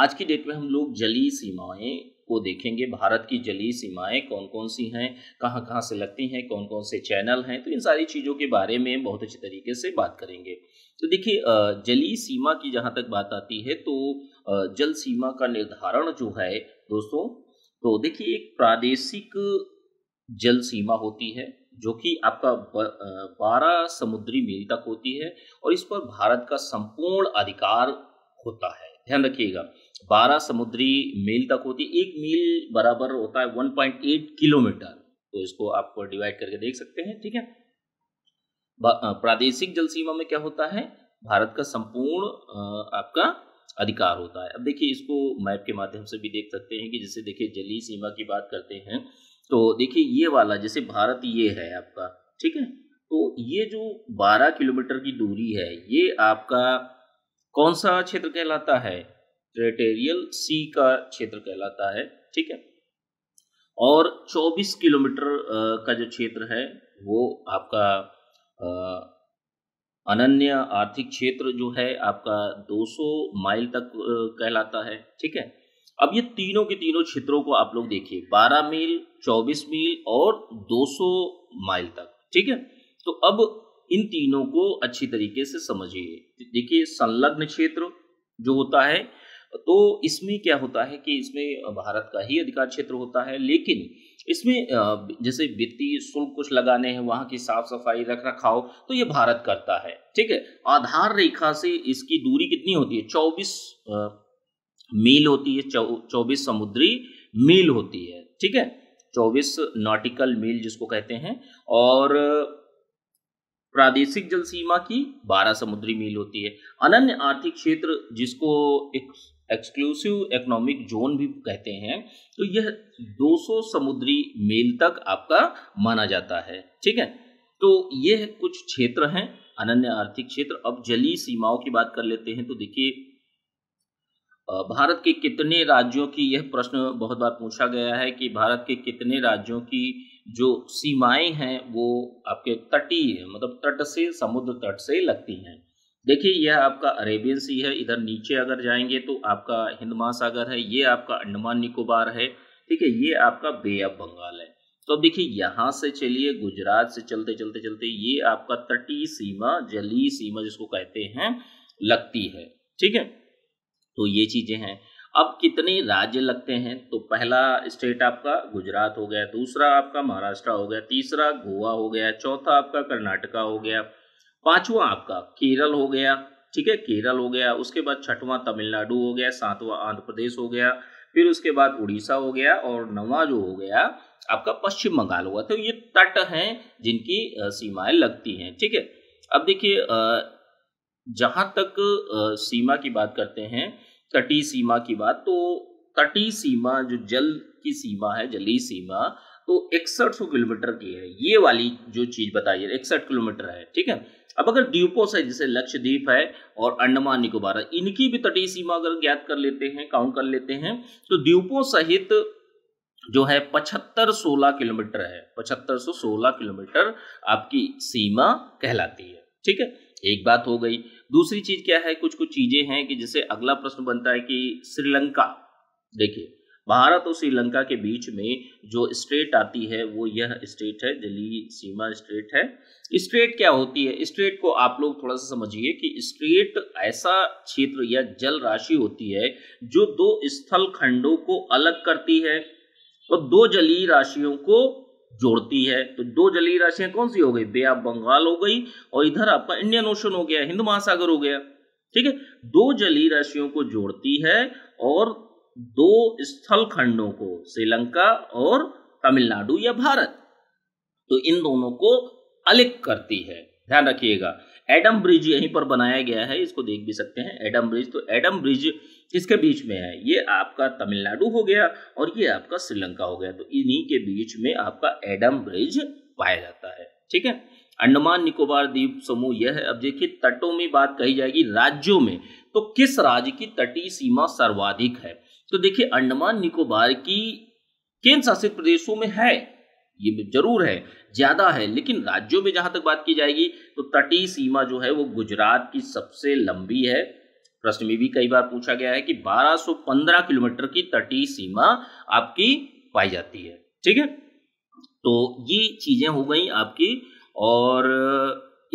आज की डेट में हम लोग जली सीमाएं को देखेंगे भारत की जली सीमाएं कौन कौन सी हैं कहाँ कहाँ से लगती हैं कौन कौन से चैनल हैं तो इन सारी चीज़ों के बारे में बहुत अच्छे तरीके से बात करेंगे तो देखिए जली सीमा की जहाँ तक बात आती है तो जल सीमा का निर्धारण जो है दोस्तों तो देखिए एक प्रादेशिक जल सीमा होती है जो कि आपका बारह समुद्री मील तक होती है और इस पर भारत का संपूर्ण अधिकार होता है ध्यान रखिएगा बारह समुद्री मील तक होती है एक मील बराबर होता है 1.8 किलोमीटर तो इसको आप डिवाइड करके देख सकते हैं ठीक है प्रादेशिक जल सीमा में क्या होता है भारत का संपूर्ण आपका अधिकार होता है अब देखिए इसको मैप के माध्यम से भी देख सकते हैं कि जैसे देखिए जलीय सीमा की बात करते हैं तो देखिए ये वाला जैसे भारत ये है आपका ठीक है तो ये जो 12 किलोमीटर की दूरी है ये आपका कौन सा क्षेत्र कहलाता है टेरिटेरियल सी का क्षेत्र कहलाता है ठीक है और 24 किलोमीटर का जो क्षेत्र है वो आपका अनन्य आर्थिक क्षेत्र जो है आपका 200 माइल तक कहलाता है ठीक है अब ये तीनों के तीनों क्षेत्रों को आप लोग देखिए 12 मील 24 मील और 200 माइल तक ठीक है तो अब इन तीनों को अच्छी तरीके से समझिए देखिए संलग्न क्षेत्र जो होता है तो इसमें क्या होता है कि इसमें भारत का ही अधिकार क्षेत्र होता है लेकिन इसमें जैसे वित्तीय शुल्क कुछ लगाने हैं वहाँ की साफ सफाई रख रखाव तो ये भारत करता है ठीक है आधार रेखा से इसकी दूरी कितनी होती है चौबीस मील होती है चौबीस समुद्री मील होती है ठीक है चौबीस नॉटिकल मील जिसको कहते हैं और प्रादेशिक जल सीमा की 12 समुद्री मील होती है अनन्य आर्थिक क्षेत्र जिसको एक एक्सक्लूसिव इकोनॉमिक जोन भी कहते हैं तो यह 200 समुद्री मील तक आपका माना जाता है ठीक है तो यह कुछ क्षेत्र हैं अनन्य आर्थिक क्षेत्र अब जलीय सीमाओं की बात कर लेते हैं तो देखिए भारत के कितने राज्यों की यह प्रश्न बहुत बार पूछा गया है कि भारत के कितने राज्यों की जो सीमाएं हैं वो आपके तटीय मतलब तट से समुद्र तट से लगती हैं देखिए यह आपका अरेबियन सी है इधर नीचे अगर जाएंगे तो आपका हिंद महासागर है ये आपका अंडमान निकोबार है ठीक है ये आपका बे ऑफ बंगाल है तो अब देखिए यहाँ से चलिए गुजरात से चलते चलते चलते ये आपका तटीय सीमा जलीय सीमा जिसको कहते हैं लगती है ठीक है तो ये चीजें हैं अब कितने राज्य लगते हैं तो पहला स्टेट आपका गुजरात हो गया दूसरा आपका महाराष्ट्र हो गया तीसरा गोवा हो गया चौथा आपका कर्नाटका हो गया पांचवा आपका केरल हो गया ठीक है केरल हो गया उसके बाद छठवा तमिलनाडु हो गया सातवां आंध्र प्रदेश हो गया फिर उसके बाद उड़ीसा हो गया और नवा जो हो गया आपका पश्चिम बंगाल गया तो ये तट हैं जिनकी सीमाएं लगती हैं ठीक है अब देखिए जहां तक सीमा की बात करते हैं तटी सीमा की बात तो तटी सीमा जो जल की सीमा है जलीय सीमा तो इकसठ सौ किलोमीटर की है ये वाली जो चीज बताइए इकसठ किलोमीटर है ठीक है अब अगर द्वीपों से जैसे लक्षद्वीप है और अंडमान निकोबार इनकी भी तटीय सीमा अगर ज्ञात कर लेते हैं काउंट कर लेते हैं तो द्वीपों सहित जो है पचहत्तर सोलह किलोमीटर है पचहत्तर सो सोलह किलोमीटर आपकी सीमा कहलाती है ठीक है एक बात हो गई दूसरी चीज क्या है कुछ कुछ चीजें हैं कि जैसे अगला प्रश्न बनता है कि श्रीलंका देखिए भारत और श्रीलंका के बीच में जो स्ट्रेट आती है वो यह स्ट्रेट है दिल्ली सीमा स्ट्रेट है स्ट्रेट क्या होती है स्ट्रेट को आप लोग थोड़ा सा समझिए कि स्ट्रेट ऐसा क्षेत्र या जल राशि होती है जो दो स्थल खंडों को अलग करती है और दो जलीय राशियों को जोड़ती है तो दो जलीय राशियां कौन सी हो गई बे आप बंगाल हो गई और इधर आपका इंडियन ओशन हो गया हिंद महासागर हो गया ठीक है दो जलीय राशियों को जोड़ती है और दो स्थल खंडों को श्रीलंका और तमिलनाडु या भारत तो इन दोनों को अलग करती है ध्यान रखिएगा एडम ब्रिज यहीं पर बनाया गया है इसको देख भी सकते हैं एडम ब्रिज तो एडम ब्रिज इसके बीच में है ये आपका तमिलनाडु हो गया और ये आपका श्रीलंका हो गया तो इन्हीं के बीच में आपका एडम ब्रिज पाया जाता है ठीक है अंडमान निकोबार द्वीप समूह यह है अब देखिए तटों में बात कही जाएगी राज्यों में तो किस राज्य की तटीय सीमा सर्वाधिक है तो देखिए अंडमान निकोबार की केंद्र शासित प्रदेशों में है ये जरूर है ज्यादा है लेकिन राज्यों में जहां तक बात की जाएगी तो तटीय सीमा जो है वो गुजरात की सबसे लंबी है प्रश्न में भी कई बार पूछा गया है कि 1215 किलोमीटर की तटीय सीमा आपकी पाई जाती है ठीक है तो ये चीजें हो गई आपकी और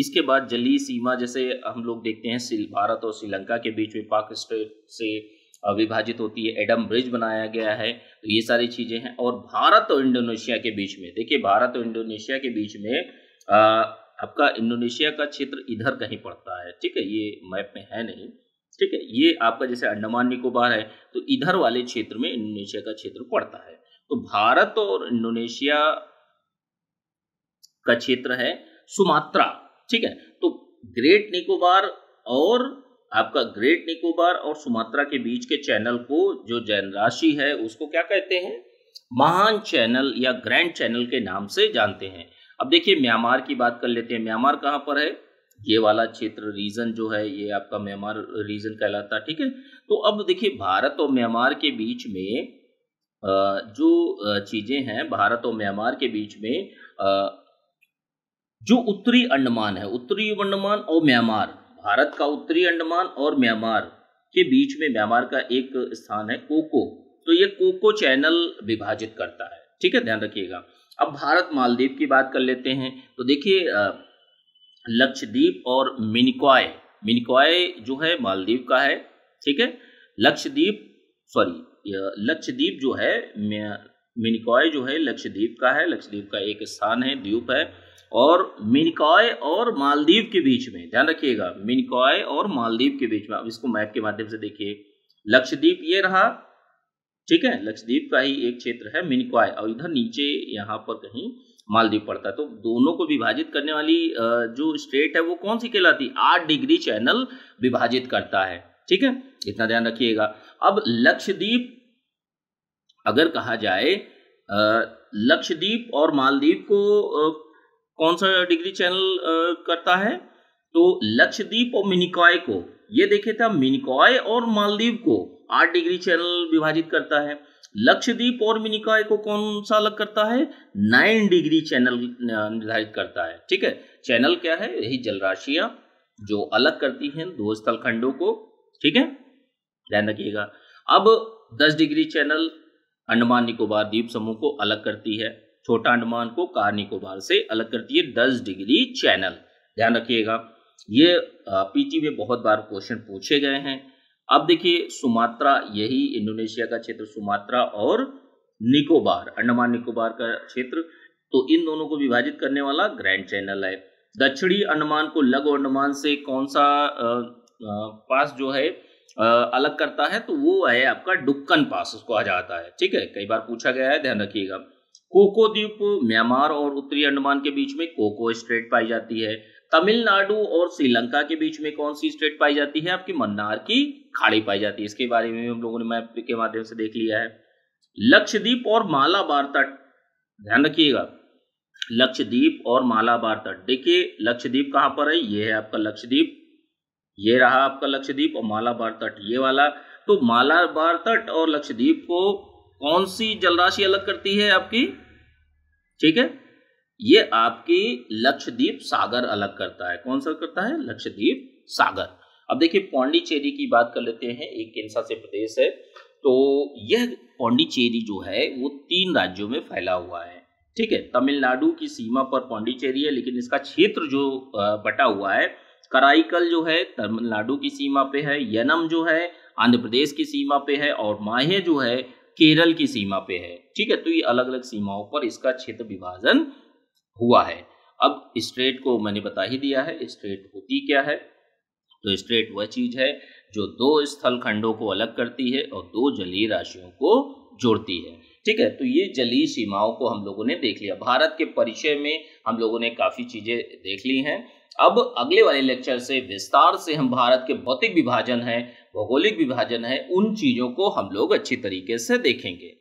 इसके बाद जलीय सीमा जैसे हम लोग देखते हैं भारत और श्रीलंका के बीच में पाक स्टेट से विभाजित होती है एडम ब्रिज बनाया गया है तो ये सारी चीजें हैं और भारत और इंडोनेशिया के बीच में देखिए भारत और इंडोनेशिया के बीच में आ, आपका इंडोनेशिया का क्षेत्र इधर कहीं पड़ता है ठीक है ये मैप में है नहीं ठीक है ये आपका जैसे अंडमान निकोबार है तो इधर वाले क्षेत्र में इंडोनेशिया का क्षेत्र पड़ता है तो भारत और इंडोनेशिया का क्षेत्र है सुमात्रा ठीक है तो ग्रेट निकोबार और आपका ग्रेट निकोबार और सुमात्रा के बीच के चैनल को जो जैन राशि है उसको क्या कहते हैं महान चैनल या ग्रैंड चैनल के नाम से जानते हैं अब देखिए म्यांमार की बात कर लेते हैं म्यांमार कहां पर है ये वाला क्षेत्र रीजन जो है ये आपका म्यांमार रीजन कहलाता है ठीक है तो अब देखिए भारत और म्यांमार के बीच में जो चीजें हैं भारत और म्यांमार के बीच में जो उत्तरी अंडमान है उत्तरी अंडमान और म्यांमार भारत का उत्तरी अंडमान और म्यांमार के बीच में म्यांमार का एक स्थान है कोको तो ये कोको चैनल विभाजित करता है ठीक है ध्यान रखिएगा अब भारत मालदीव की बात कर लेते हैं तो देखिए लक्षद्वीप और मिनिकॉय मिनिकॉय जो है मालदीव का है ठीक है लक्षद्वीप सॉरी लक्षद्वीप जो है मिनिकॉय जो है लक्षद्वीप का है लक्षद्वीप का एक स्थान है द्वीप है और मिनिकॉय और मालदीव के बीच में ध्यान रखिएगा मिनिकॉय और मालदीव के बीच में अब इसको मैप के माध्यम से देखिए लक्षद्वीप ये रहा ठीक है लक्षद्वीप का ही एक क्षेत्र है मिनिकॉय और इधर नीचे यहाँ पर कहीं मालदीव पड़ता है तो दोनों को विभाजित करने वाली जो स्टेट है वो कौन सी कहलाती आठ डिग्री चैनल विभाजित करता है ठीक है इतना ध्यान रखिएगा अब लक्षद्वीप अगर कहा जाए लक्षद्वीप और मालदीव को कौन सा डिग्री चैनल करता है तो लक्षद्वीप और मिनिकॉय को ये देखे था मिनिकॉय और मालदीव को आठ डिग्री चैनल विभाजित करता है लक्षद्वीप और मिनिकाय को कौन सा अलग करता है नाइन डिग्री चैनल निर्धारित करता है ठीक है चैनल क्या है यही जलराशियां जो अलग करती हैं दो स्थल खंडों को ठीक है ध्यान रखिएगा अब दस डिग्री चैनल अंडमान निकोबार द्वीप समूह को अलग करती है छोटा अंडमान को कार निकोबार से अलग करती है दस डिग्री चैनल ध्यान रखिएगा ये पीटी में बहुत बार क्वेश्चन पूछे गए हैं अब देखिए सुमात्रा यही इंडोनेशिया का क्षेत्र सुमात्रा और निकोबार अंडमान निकोबार का क्षेत्र तो इन दोनों को विभाजित करने वाला ग्रैंड चैनल है दक्षिणी अंडमान को लघु अंडमान से कौन सा आ, आ, पास जो है आ, अलग करता है तो वो है आपका डुक्कन पास उसको आ जाता है ठीक है कई बार पूछा गया है ध्यान रखिएगा कोको द्वीप म्यांमार और उत्तरी अंडमान के बीच में कोको स्ट्रेट पाई जाती है तमिलनाडु और श्रीलंका के बीच में कौन सी स्टेट पाई जाती है आपकी मन्नार की खाड़ी पाई जाती है इसके बारे में हम लोगों ने मैप के माध्यम से देख लिया है लक्षद्वीप और मालाबार तट ध्यान रखिएगा लक्षद्वीप और मालाबार तट देखिए लक्षद्वीप कहां पर है ये है आपका लक्षद्वीप ये रहा आपका लक्षद्वीप और मालाबार तट ये वाला तो मालाबार तट और लक्षद्वीप को कौन सी जलराशि अलग करती है आपकी ठीक है ये आपकी लक्षद्वीप सागर अलग करता है कौन सा करता है लक्षद्वीप सागर अब देखिए पौंडीचेरी की बात कर लेते हैं एक केंद्र से प्रदेश है तो यह पौंडीचेरी जो है वो तीन राज्यों में फैला हुआ है ठीक है तमिलनाडु की सीमा पर पौंडीचेरी है लेकिन इसका क्षेत्र जो बटा हुआ है कराईकल जो है तमिलनाडु की सीमा पे है यनम जो है आंध्र प्रदेश की सीमा पे है और माहे जो है केरल की सीमा पे है ठीक है तो ये अलग अलग सीमाओं पर इसका क्षेत्र विभाजन हुआ है अब स्ट्रेट को मैंने बता ही दिया है स्ट्रेट होती क्या है तो स्ट्रेट वह चीज है जो दो स्थल खंडों को अलग करती है और दो जलीय राशियों को जोड़ती है ठीक है तो ये जलीय सीमाओं को हम लोगों ने देख लिया भारत के परिचय में हम लोगों ने काफी चीजें देख ली हैं अब अगले वाले लेक्चर से विस्तार से हम भारत के भौतिक विभाजन है भौगोलिक विभाजन है उन चीजों को हम लोग अच्छी तरीके से देखेंगे